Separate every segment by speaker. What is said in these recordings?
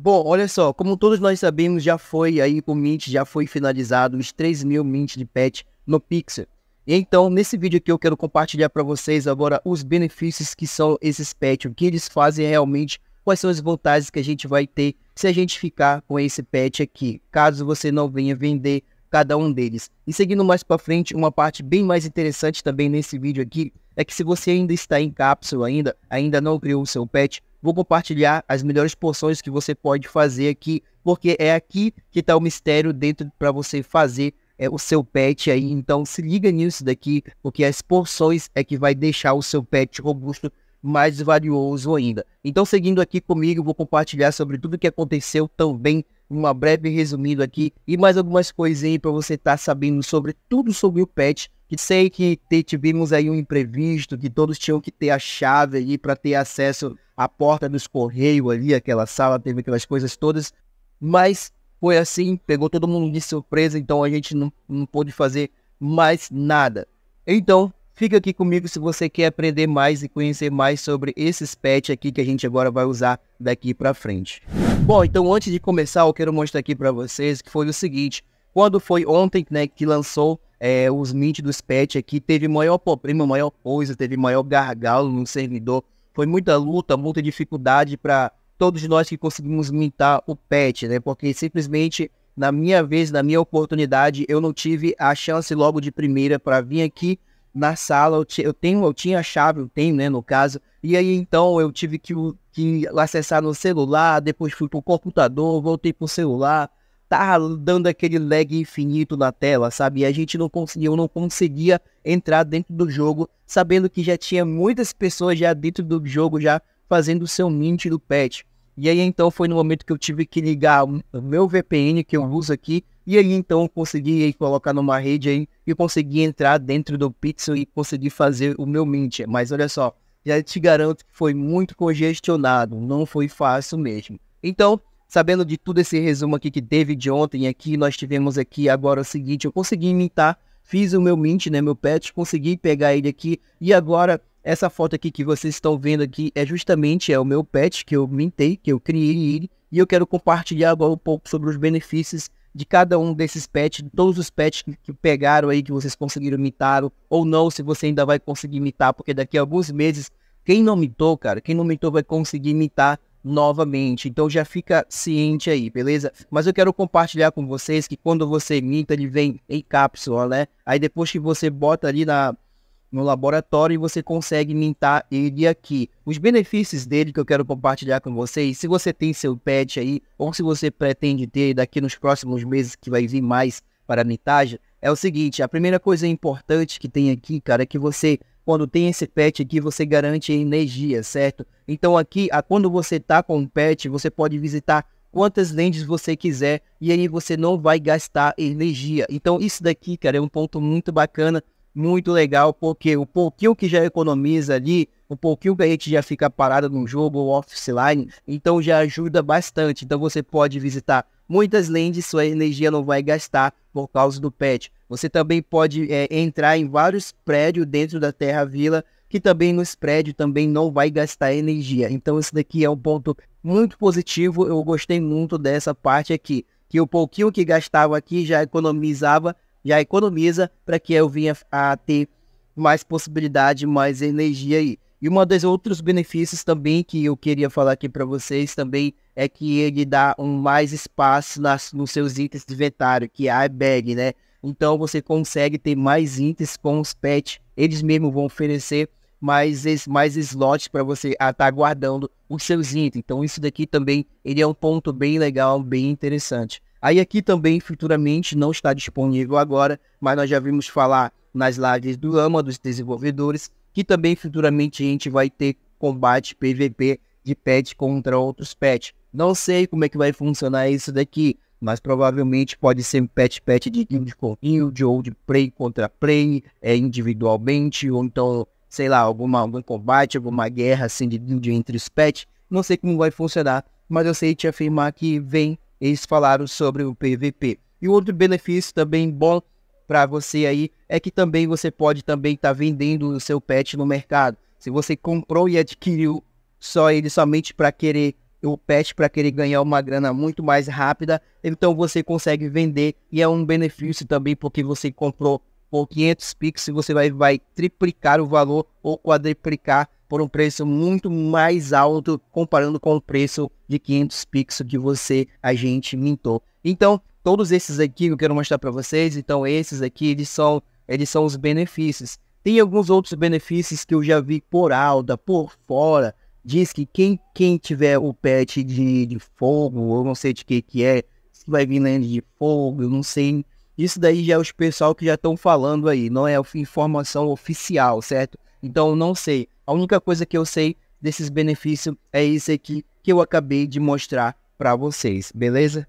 Speaker 1: Bom, olha só, como todos nós sabemos, já foi aí o Mint, já foi finalizado os 3 mil Mint de patch no Pixel. Então, nesse vídeo aqui eu quero compartilhar para vocês agora os benefícios que são esses pets, o que eles fazem realmente, quais são as vantagens que a gente vai ter se a gente ficar com esse patch aqui. Caso você não venha vender cada um deles. E seguindo mais para frente, uma parte bem mais interessante também nesse vídeo aqui é que se você ainda está em cápsula ainda, ainda não criou o seu pet, vou compartilhar as melhores porções que você pode fazer aqui, porque é aqui que está o mistério dentro para você fazer é, o seu pet aí. Então se liga nisso daqui, porque as porções é que vai deixar o seu pet robusto mais valioso ainda. Então seguindo aqui comigo, vou compartilhar sobre tudo o que aconteceu também uma breve resumido aqui e mais algumas coisinhas para você estar tá sabendo sobre tudo sobre o pet. Que sei que tivemos aí um imprevisto, que todos tinham que ter a chave ali para ter acesso à porta dos correios ali, aquela sala, teve aquelas coisas todas. Mas foi assim, pegou todo mundo de surpresa, então a gente não, não pôde fazer mais nada. Então, Fica aqui comigo se você quer aprender mais e conhecer mais sobre esses pets aqui que a gente agora vai usar daqui para frente. Bom, então antes de começar, eu quero mostrar aqui para vocês que foi o seguinte, quando foi ontem né, que lançou é, os mint dos pets aqui, teve maior problema, maior coisa, teve maior gargalo no servidor, foi muita luta, muita dificuldade para todos nós que conseguimos mintar o patch, né? Porque simplesmente na minha vez, na minha oportunidade, eu não tive a chance logo de primeira para vir aqui na sala, eu, eu, tenho, eu tinha a chave, eu tenho, né, no caso, e aí então eu tive que, que acessar no celular, depois fui pro computador, voltei pro celular, tá dando aquele lag infinito na tela, sabe? E a gente não conseguia, eu não conseguia entrar dentro do jogo, sabendo que já tinha muitas pessoas já dentro do jogo, já fazendo o seu mint do patch. E aí então foi no momento que eu tive que ligar o meu VPN que eu uso aqui e aí então eu consegui aí, colocar numa rede aí e consegui entrar dentro do pixel e consegui fazer o meu mint. Mas olha só, já te garanto que foi muito congestionado, não foi fácil mesmo. Então, sabendo de tudo esse resumo aqui que teve de ontem aqui, nós tivemos aqui agora o seguinte, eu consegui mintar fiz o meu mint, né, meu patch, consegui pegar ele aqui e agora essa foto aqui que vocês estão vendo aqui é justamente é o meu patch que eu mintei, que eu criei ele e eu quero compartilhar agora um pouco sobre os benefícios de cada um desses pets, todos os pets que, que pegaram aí, que vocês conseguiram imitar, ou não, se você ainda vai conseguir imitar, porque daqui a alguns meses, quem não imitou, cara, quem não imitou vai conseguir imitar novamente. Então já fica ciente aí, beleza? Mas eu quero compartilhar com vocês que quando você imita, ele vem em cápsula, né? Aí depois que você bota ali na, no laboratório e você consegue mintar ele aqui. Os benefícios dele que eu quero compartilhar com vocês, se você tem seu pet aí, ou se você pretende ter daqui nos próximos meses que vai vir mais para a mintagem, é o seguinte, a primeira coisa importante que tem aqui, cara, é que você, quando tem esse pet aqui, você garante energia, certo? Então aqui, a, quando você tá com um pet, você pode visitar quantas lentes você quiser e aí você não vai gastar energia. Então isso daqui, cara, é um ponto muito bacana muito legal, porque o pouquinho que já economiza ali, o pouquinho que a gente já fica parado num jogo ou offline, então já ajuda bastante. Então você pode visitar muitas lentes, sua energia não vai gastar por causa do pet. Você também pode é, entrar em vários prédios dentro da Terra Vila, que também nos prédios também não vai gastar energia. Então isso daqui é um ponto muito positivo, eu gostei muito dessa parte aqui, que o pouquinho que gastava aqui já economizava já economiza para que eu venha a ter mais possibilidade, mais energia aí. E um dos outros benefícios também que eu queria falar aqui para vocês também é que ele dá um mais espaço nas, nos seus itens de inventário, que é a bag, né? Então você consegue ter mais itens com os pets, eles mesmos vão oferecer mais, mais slots para você estar tá guardando os seus itens. Então isso daqui também ele é um ponto bem legal, bem interessante. Aí aqui também, futuramente, não está disponível agora, mas nós já vimos falar nas lives do AMA, dos desenvolvedores, que também futuramente a gente vai ter combate PVP de pet contra outros pets. Não sei como é que vai funcionar isso daqui, mas provavelmente pode ser pet pet de guild com guild, ou de play contra play, é, individualmente, ou então, sei lá, alguma, algum combate, alguma guerra assim de guild entre os pets. Não sei como vai funcionar, mas eu sei te afirmar que vem eles falaram sobre o PVP. E outro benefício também bom para você aí é que também você pode também estar tá vendendo o seu pet no mercado. Se você comprou e adquiriu só ele somente para querer o pet para querer ganhar uma grana muito mais rápida, então você consegue vender e é um benefício também porque você comprou por 500 pix, você vai, vai triplicar o valor ou quadriplicar por um preço muito mais alto comparando com o preço de 500 pixels que você, a gente, mintou. Então, todos esses aqui que eu quero mostrar para vocês, então esses aqui, eles são, eles são os benefícios. Tem alguns outros benefícios que eu já vi por alta, por fora. Diz que quem, quem tiver o pet de, de fogo, eu não sei de que que é, se vai vir lente de fogo, eu não sei. Isso daí já é os pessoal que já estão falando aí, não é informação oficial, certo? Então, não sei. A única coisa que eu sei desses benefícios é esse aqui que eu acabei de mostrar para vocês, beleza?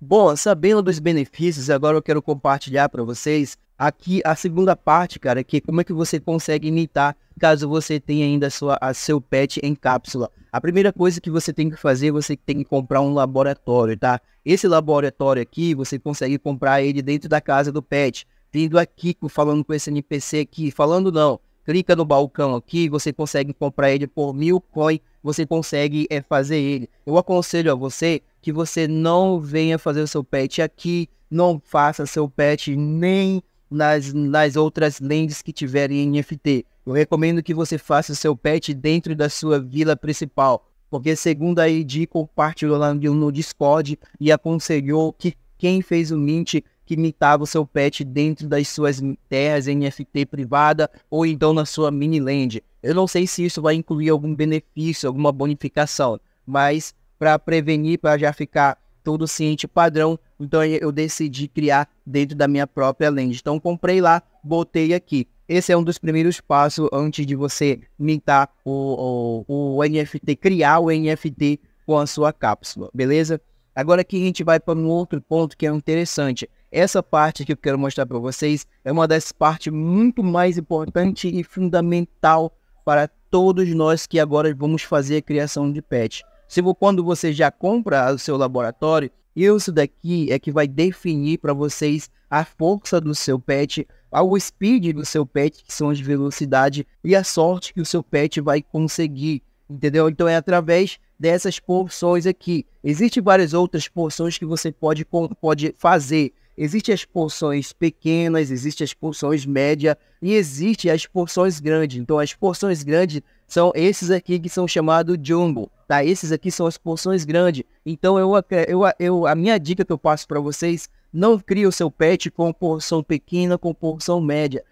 Speaker 1: Bom, sabendo dos benefícios, agora eu quero compartilhar para vocês aqui a segunda parte, cara, que como é que você consegue imitar caso você tenha ainda a sua, a seu pet em cápsula. A primeira coisa que você tem que fazer, você tem que comprar um laboratório, tá? Esse laboratório aqui, você consegue comprar ele dentro da casa do pet. Tendo aqui falando com esse NPC aqui, falando não, clica no balcão aqui, você consegue comprar ele por mil coin, você consegue é, fazer ele. Eu aconselho a você que você não venha fazer o seu pet aqui, não faça seu pet nem nas, nas outras lentes que tiverem NFT. Eu recomendo que você faça o seu pet dentro da sua vila principal, porque segundo a ID compartilhou lá no Discord e aconselhou que quem fez o mint que mintava o seu pet dentro das suas terras em NFT privada ou então na sua mini land. Eu não sei se isso vai incluir algum benefício, alguma bonificação, mas para prevenir, para já ficar todo ciente padrão, então eu decidi criar dentro da minha própria land. Então comprei lá, botei aqui. Esse é um dos primeiros passos antes de você mintar o, o, o NFT, criar o NFT com a sua cápsula, beleza? Agora aqui a gente vai para um outro ponto que é interessante, essa parte que eu quero mostrar para vocês é uma das partes muito mais importante e fundamental para todos nós que agora vamos fazer a criação de pet. Se quando você já compra o seu laboratório, isso daqui é que vai definir para vocês a força do seu pet, o speed do seu pet, que são as velocidades e a sorte que o seu pet vai conseguir, entendeu? Então é através dessas porções aqui. Existem várias outras porções que você pode, pode fazer, Existem as porções pequenas, existem as porções média e existem as porções grandes. Então, as porções grandes são esses aqui que são chamados jumbo, tá? Esses aqui são as porções grandes. Então, eu, eu, eu, a minha dica que eu passo para vocês, não crie o seu pet com porção pequena, com porção média.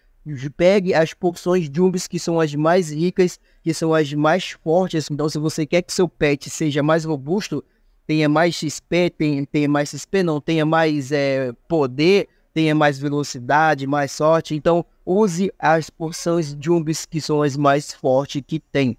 Speaker 1: Pegue as porções jumbos que são as mais ricas, que são as mais fortes. Então, se você quer que seu pet seja mais robusto, tenha mais XP, tenha, tenha mais XP, não tenha mais é, poder, tenha mais velocidade, mais sorte. Então, use as porções de umbis que são as mais fortes que tem.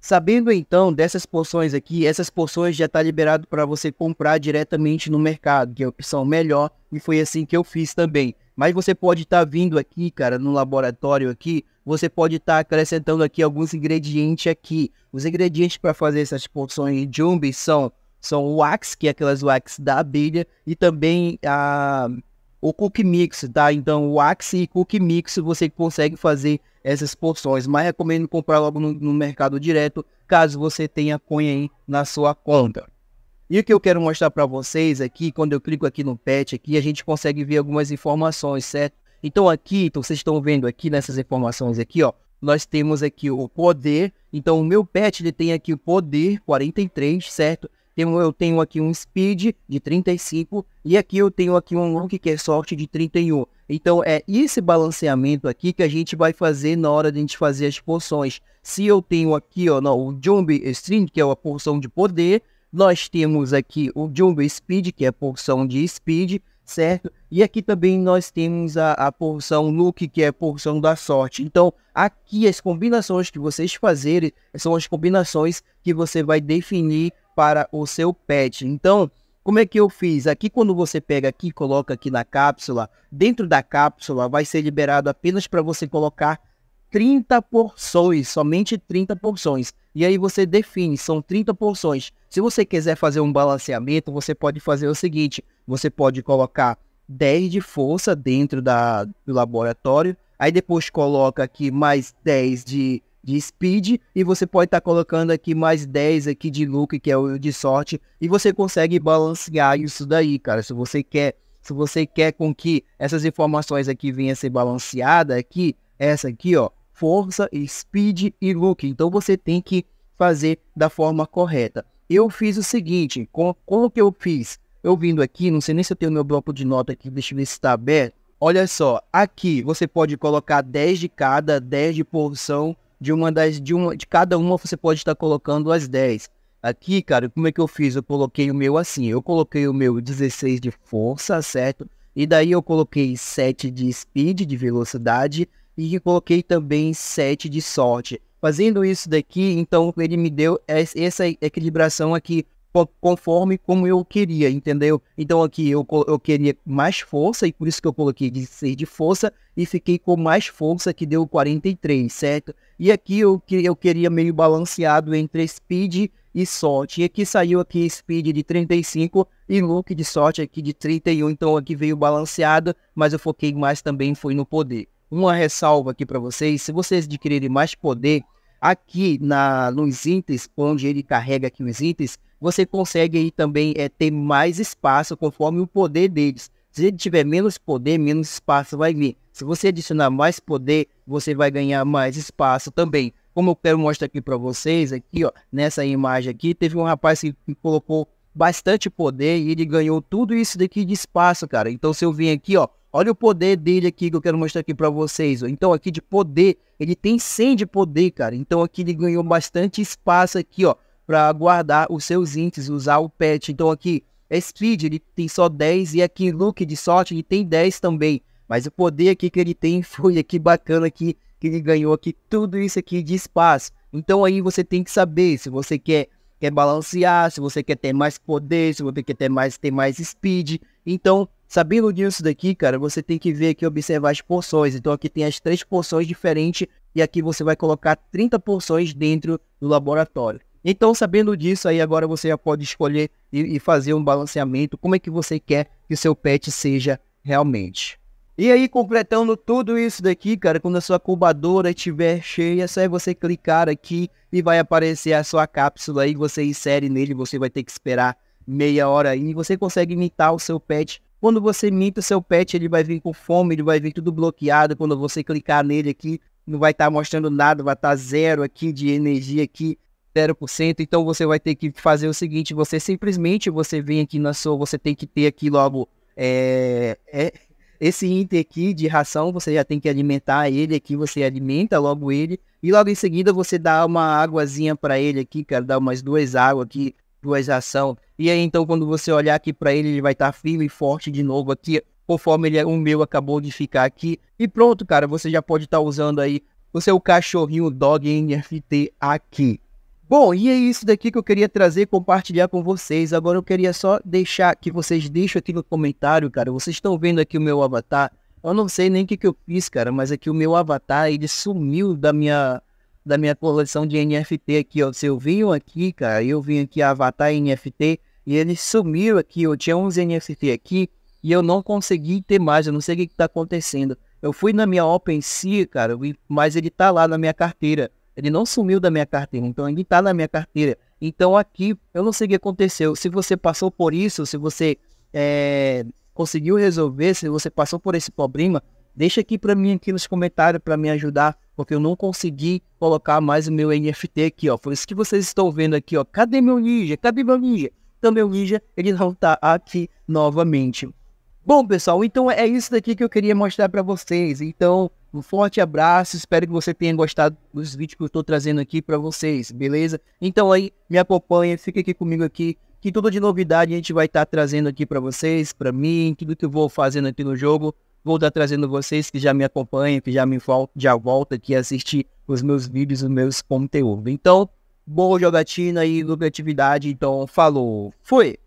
Speaker 1: Sabendo então dessas porções aqui, essas porções já está liberado para você comprar diretamente no mercado, que é a opção melhor, e foi assim que eu fiz também. Mas você pode estar tá vindo aqui, cara, no laboratório aqui, você pode estar tá acrescentando aqui alguns ingredientes aqui. Os ingredientes para fazer essas porções de umbi são são o wax, que é aquelas wax da abelha, e também a, o cookie mix, tá? Então, o wax e cookie mix você consegue fazer essas porções, mas recomendo comprar logo no, no mercado direto, caso você tenha cunha aí na sua conta. E o que eu quero mostrar para vocês aqui, quando eu clico aqui no pet, aqui a gente consegue ver algumas informações, certo? Então aqui, então vocês estão vendo aqui nessas informações aqui, ó, nós temos aqui o poder. Então o meu pet ele tem aqui o poder 43, certo? eu tenho aqui um speed de 35 e aqui eu tenho aqui um look que é sorte de 31. Então é esse balanceamento aqui que a gente vai fazer na hora de a gente fazer as porções. Se eu tenho aqui ó, no, o Jumbo String, que é a porção de poder, nós temos aqui o Jumbo Speed, que é a porção de speed, certo? E aqui também nós temos a, a porção look, que é a porção da sorte. Então, aqui as combinações que vocês fazerem são as combinações que você vai definir para o seu pet. Então, como é que eu fiz? Aqui, quando você pega aqui e coloca aqui na cápsula, dentro da cápsula vai ser liberado apenas para você colocar 30 porções, somente 30 porções. E aí você define, são 30 porções. Se você quiser fazer um balanceamento, você pode fazer o seguinte: você pode colocar 10 de força dentro da, do laboratório, aí depois coloca aqui mais 10 de de speed e você pode estar tá colocando aqui mais 10 aqui de look, que é o de sorte, e você consegue balancear isso daí, cara. Se você quer, se você quer com que essas informações aqui venham a ser balanceada aqui, essa aqui, ó, força, speed e look. Então você tem que fazer da forma correta. Eu fiz o seguinte, com, como que eu fiz? Eu vindo aqui, não sei nem se eu tenho meu bloco de nota aqui, deixa eu ver se está aberto. Olha só, aqui você pode colocar 10 de cada, 10 de porção, de uma das de uma de cada uma você pode estar colocando as 10. Aqui, cara, como é que eu fiz? Eu coloquei o meu assim, eu coloquei o meu 16 de força, certo? E daí eu coloquei 7 de speed, de velocidade, e coloquei também 7 de sorte. Fazendo isso daqui, então ele me deu essa equilibração aqui conforme como eu queria, entendeu? Então aqui eu, eu queria mais força e por isso que eu coloquei de ser de força e fiquei com mais força que deu 43, certo? E aqui eu, eu queria meio balanceado entre speed e sorte. E aqui saiu aqui speed de 35 e look de sorte aqui de 31, então aqui veio balanceado, mas eu foquei mais também foi no poder. Uma ressalva aqui para vocês, se vocês adquirirem mais poder, Aqui na, nos itens, onde ele carrega aqui os itens, você consegue aí também é, ter mais espaço conforme o poder deles. Se ele tiver menos poder, menos espaço vai vir. Se você adicionar mais poder, você vai ganhar mais espaço também. Como eu quero mostrar aqui para vocês, aqui ó, nessa imagem aqui, teve um rapaz que, que colocou bastante poder e ele ganhou tudo isso daqui de espaço, cara. Então se eu vim aqui, ó, Olha o poder dele aqui que eu quero mostrar aqui para vocês. Então aqui de poder, ele tem 100 de poder, cara. Então aqui ele ganhou bastante espaço aqui, ó, para guardar os seus índices, usar o pet. Então aqui, é Speed, ele tem só 10 e aqui Look de sorte, ele tem 10 também. Mas o poder aqui que ele tem foi aqui bacana aqui, que ele ganhou aqui tudo isso aqui de espaço. Então aí você tem que saber se você quer quer balancear, se você quer ter mais poder, se você quer ter mais ter mais speed. Então Sabendo disso daqui, cara, você tem que ver aqui, observar as porções. Então aqui tem as três porções diferentes e aqui você vai colocar 30 porções dentro do laboratório. Então, sabendo disso, aí agora você já pode escolher e, e fazer um balanceamento, como é que você quer que o seu pet seja realmente. E aí, completando tudo isso daqui, cara, quando a sua cubadora estiver cheia, é só você clicar aqui e vai aparecer a sua cápsula aí você insere nele, você vai ter que esperar meia hora aí. Você consegue imitar o seu pet quando você minta seu pet, ele vai vir com fome, ele vai vir tudo bloqueado. Quando você clicar nele aqui, não vai estar tá mostrando nada, vai estar tá zero aqui de energia aqui, 0%. Então você vai ter que fazer o seguinte, você simplesmente, você vem aqui na sua, você tem que ter aqui logo é, é, esse item aqui de ração, você já tem que alimentar ele aqui, você alimenta logo ele. E logo em seguida você dá uma águazinha para ele aqui, cara, dá umas duas águas aqui ação E aí, então, quando você olhar aqui para ele, ele vai estar tá firme e forte de novo aqui, conforme ele, é o meu acabou de ficar aqui. E pronto, cara, você já pode estar tá usando aí o seu cachorrinho Dog NFT aqui. Bom, e é isso daqui que eu queria trazer, compartilhar com vocês. Agora eu queria só deixar que vocês deixem aqui no comentário, cara. Vocês estão vendo aqui o meu avatar? Eu não sei nem o que, que eu fiz, cara, mas aqui o meu avatar, ele sumiu da minha da minha coleção de NFT aqui, ó. Se eu vim aqui, cara, eu vim aqui Avatar NFT e ele sumiu aqui. Eu tinha uns NFT aqui e eu não consegui ter mais. Eu não sei o que, que tá acontecendo. Eu fui na minha OpenSea, cara, mas ele tá lá na minha carteira. Ele não sumiu da minha carteira, então ele tá na minha carteira. Então aqui, eu não sei o que aconteceu. Se você passou por isso, se você é, conseguiu resolver, se você passou por esse problema, Deixa aqui para mim aqui nos comentários para me ajudar, porque eu não consegui colocar mais o meu NFT aqui, ó. Por isso que vocês estão vendo aqui, ó. Cadê meu ninja? Cadê meu ninja? Então meu ninja, ele não tá aqui novamente. Bom, pessoal, então é isso daqui que eu queria mostrar para vocês. Então, um forte abraço, espero que você tenha gostado dos vídeos que eu estou trazendo aqui para vocês, beleza? Então aí, me acompanha, fica aqui comigo aqui, que tudo de novidade a gente vai estar tá trazendo aqui para vocês, para mim, tudo que eu vou fazendo aqui no jogo vou estar trazendo vocês que já me acompanham, que já me volta, já volta aqui assistir os meus vídeos, os meus conteúdos. Então, boa jogatina e lucratividade. Então, falou, fui!